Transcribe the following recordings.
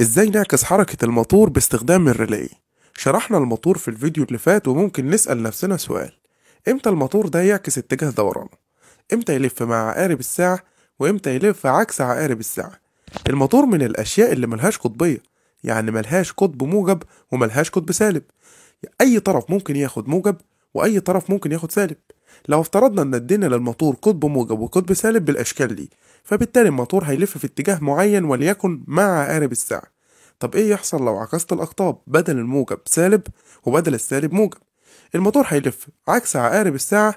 ازاي نعكس حركة الموتور باستخدام الريلي شرحنا الموتور في الفيديو اللي فات وممكن نسأل نفسنا سؤال امتى الموتور ده يعكس اتجاه دورانه امتى يلف مع عقارب الساعة وامتى يلف عكس عقارب الساعة الموتور من الأشياء اللي ملهاش قطبية يعني ملهاش قطب موجب وملهاش قطب سالب أي طرف ممكن ياخد موجب وأي طرف ممكن ياخد سالب لو افترضنا ان ادينا للموتور قطب موجب وقطب سالب بالاشكال دي فبالتالي الموتور هيلف في اتجاه معين وليكن مع عقارب الساعه طب ايه يحصل لو عكست الاقطاب بدل الموجب سالب وبدل السالب موجب الموتور هيلف عكس عقارب الساعه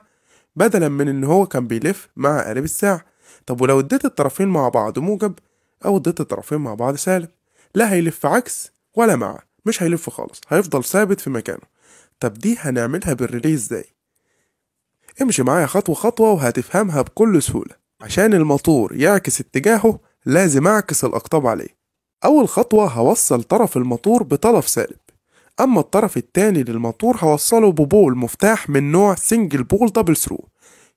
بدلا من ان هو كان بيلف مع عقارب الساعه طب ولو اديت الطرفين مع بعض موجب او اديت الطرفين مع بعض سالب لا هيلف عكس ولا مع مش هيلف خالص هيفضل ثابت في مكانه طب دي هنعملها بالريلي ازاي امشي معايا خطوة خطوة وهتفهمها بكل سهولة عشان الموتور يعكس اتجاهه لازم أعكس الأقطاب عليه أول خطوة هوصل طرف الموتور بطرف سالب أما الطرف التاني للموتور هوصله ببول مفتاح من نوع سنجل بول دبل ثرو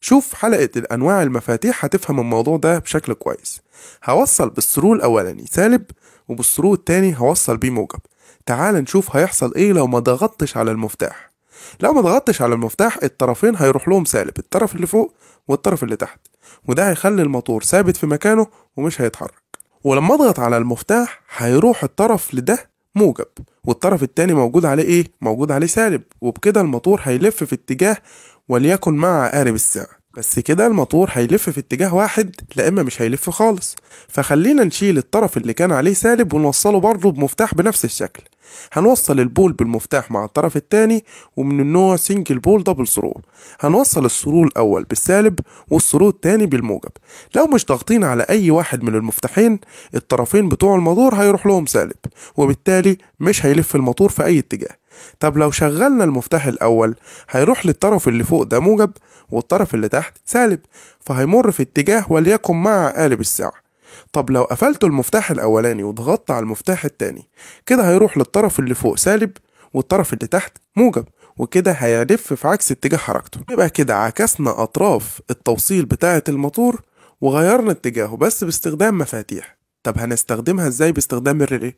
شوف حلقة الأنواع المفاتيح هتفهم الموضوع ده بشكل كويس هوصل بالثرو الأولاني سالب وبالثرو التاني هوصل بيه موجب تعال نشوف هيحصل ايه لو ما ضغطتش على المفتاح لو ما ضغطتش على المفتاح الطرفين هيروح لهم سالب الطرف اللي فوق والطرف اللي تحت وده هيخلي الموتور ثابت في مكانه ومش هيتحرك ولما اضغط على المفتاح هيروح الطرف لده موجب والطرف التاني موجود عليه ايه موجود عليه سالب وبكده الموتور هيلف في اتجاه وليكن مع عقارب الساعه بس كده الموتور هيلف في اتجاه واحد لا اما مش هيلف خالص فخلينا نشيل الطرف اللي كان عليه سالب ونوصله برضه بمفتاح بنفس الشكل هنوصل البول بالمفتاح مع الطرف الثاني ومن النوع سنجل بول دبل ثرو هنوصل الثرو الاول بالسالب والثرو الثاني بالموجب لو مش ضاغطين على اي واحد من المفتاحين الطرفين بتوع الماتور هيروح لهم سالب وبالتالي مش هيلف الماتور في اي اتجاه طب لو شغلنا المفتاح الأول هيروح للطرف اللي فوق ده موجب والطرف اللي تحت سالب فهيمر في اتجاه وليكن مع قالب الساعة طب لو قفلت المفتاح الأولاني وضغطت على المفتاح التاني كده هيروح للطرف اللي فوق سالب والطرف اللي تحت موجب وكده هيلف في عكس اتجاه حركته يبقى كده عكسنا أطراف التوصيل بتاعة الموتور وغيرنا اتجاهه بس باستخدام مفاتيح طب هنستخدمها ازاي باستخدام الريلي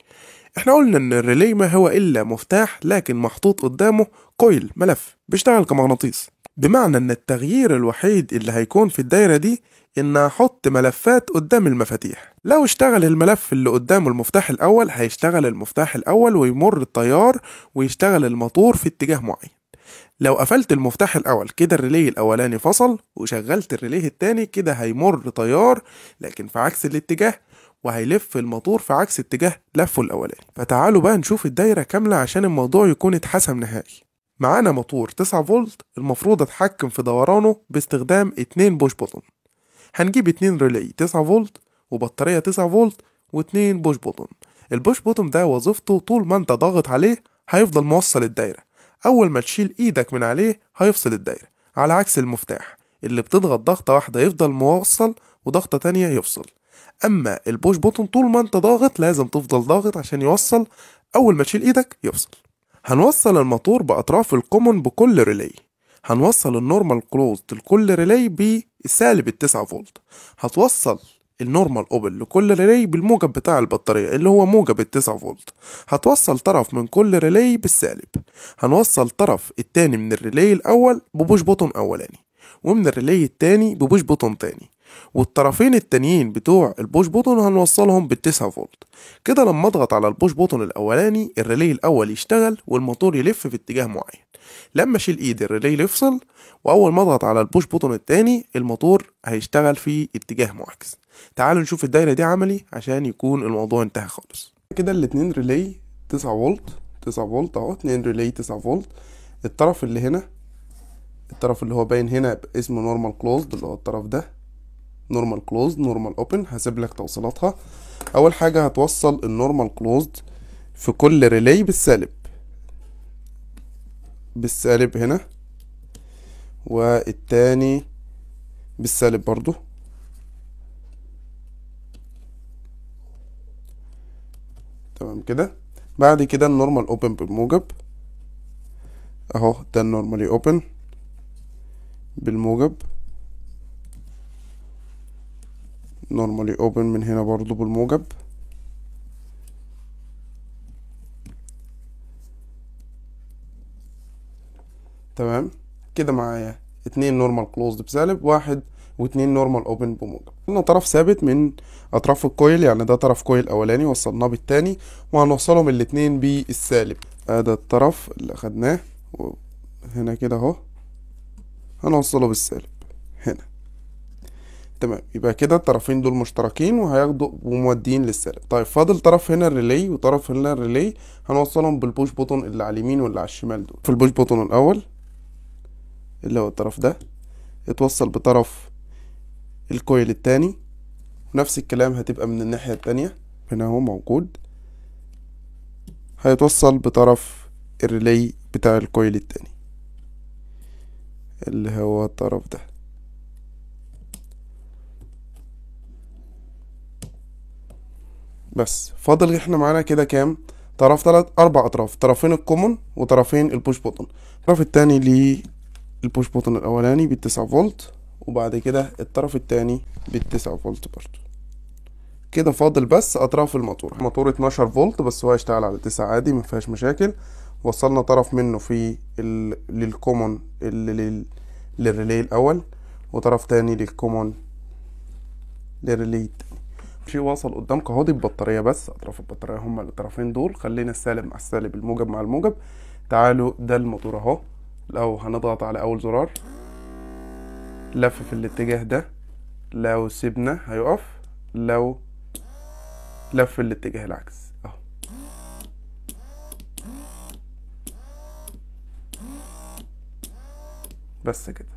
احنا قلنا ان الريلي ما هو الا مفتاح لكن محطوط قدامه كويل ملف بيشتغل كمغناطيس بمعنى ان التغيير الوحيد اللي هيكون في الدايرة دي ان احط ملفات قدام المفاتيح لو اشتغل الملف اللي قدامه المفتاح الاول هيشتغل المفتاح الاول ويمر التيار ويشتغل الموتور في اتجاه معين لو قفلت المفتاح الاول كده الريلي الاولاني فصل وشغلت الريلي التاني كده هيمر تيار لكن في عكس الاتجاه وهيلف الموتور في عكس اتجاه لفه الاولاني فتعالوا بقى نشوف الدايره كامله عشان الموضوع يكون اتحسم نهائي معانا موتور 9 فولت المفروض اتحكم في دورانه باستخدام اتنين بوش بوتون هنجيب اتنين ريلي 9 فولت وبطارية 9 فولت واتنين بوش بوتون البوش بوتون ده وظيفته طول ما انت ضاغط عليه هيفضل موصل الدايرة اول ما تشيل ايدك من عليه هيفصل الدايرة على عكس المفتاح اللي بتضغط ضغطة واحدة يفضل موصل وضغطة تانية يفصل اما البوش بوتون طول ما انت ضاغط لازم تفضل ضاغط عشان يوصل اول ما تشيل ايدك يفصل هنوصل الماتور بأطراف الكومن بكل ريلي هنوصل النورمال كلوزد لكل ريلي بسالب التسعة فولت هتوصل النورمال اوبن لكل ريلي بالموجب بتاع البطارية اللي هو موجب التسعة فولت هتوصل طرف من كل ريلي بالسالب هنوصل طرف التاني من الريلي الأول ببوش بوتون أولاني ومن الريلي التاني ببوش بوتون تاني والطرفين التانيين بتوع البوش بوتون هنوصلهم بالتسعة فولت كده لما اضغط على البوش بوتون الاولاني الريلي الاول يشتغل والموتور يلف في اتجاه معين لما اشيل ايدي الريلي يفصل واول ما اضغط على البوش بوتون التاني الموتور هيشتغل في اتجاه معاكس تعالوا نشوف الدايره دي عملي عشان يكون الموضوع انتهى خالص كده الاتنين ريلي 9 فولت 9 فولت اهو اتنين ريلي 9 فولت الطرف اللي هنا الطرف اللي هو باين هنا اسمه نورمال كلوزد اللي هو الطرف ده نورمال كلوزد نورمال اوبن هسيب لك توصيلاتها اول حاجه هتوصل النورمال كلوزد في كل ريلي بالسالب بالسالب هنا والتاني بالسالب برضو تمام كده بعد كده النورمال اوبن بالموجب اهو ده النورمالي اوبن بالموجب normally open من هنا برضو بالموجب تمام كده معايا اتنين نورمال كلوزد بسالب واحد واتنين نورمال اوبن بموجب قلنا طرف ثابت من اطراف الكويل يعني ده طرف كويل اولاني وصلناه بالتاني وهنوصلهم الاتنين بالسالب ادي آه، الطرف اللي اخدناه هنا كده اهو هنوصله بالسالب هنا تمام يبقى كده الطرفين دول مشتركين وهياخدوا ومودين للسالب طيب فاضل طرف هنا الريلي وطرف هنا الريلي هنوصلهم بالبوش بوتون اللي على اليمين واللي على الشمال دول في البوش بوتون الاول اللي هو الطرف ده يتوصل بطرف الكويل التاني ونفس الكلام هتبقى من الناحية التانية هنا هو موجود هيتوصل بطرف الريلي بتاع الكويل التاني اللي هو الطرف ده بس فاضل احنا معانا كده كام طرف تلات اربع اطراف طرفين الكومن وطرفين البوش بوتن الطرف التاني للبوش بوتن الاولاني بالتسعة فولت وبعد كده الطرف التاني بالتسعة فولت برضو كده فاضل بس اطراف الماتور الماتور 12 فولت بس هو هيشتغل على 9 عادي مفيهاش مشاكل وصلنا طرف منه في للكومون للريلي الاول وطرف تاني للكومون للريلي التاني شيء واصل قدامك اهو دي البطاريه بس اطراف البطاريه هما الطرفين دول خلينا السالب مع السالب الموجب مع الموجب تعالوا ده الموتور اهو لو هنضغط على اول زرار لف في الاتجاه ده لو سيبنا هيقف لو لف في الاتجاه العكس بس كده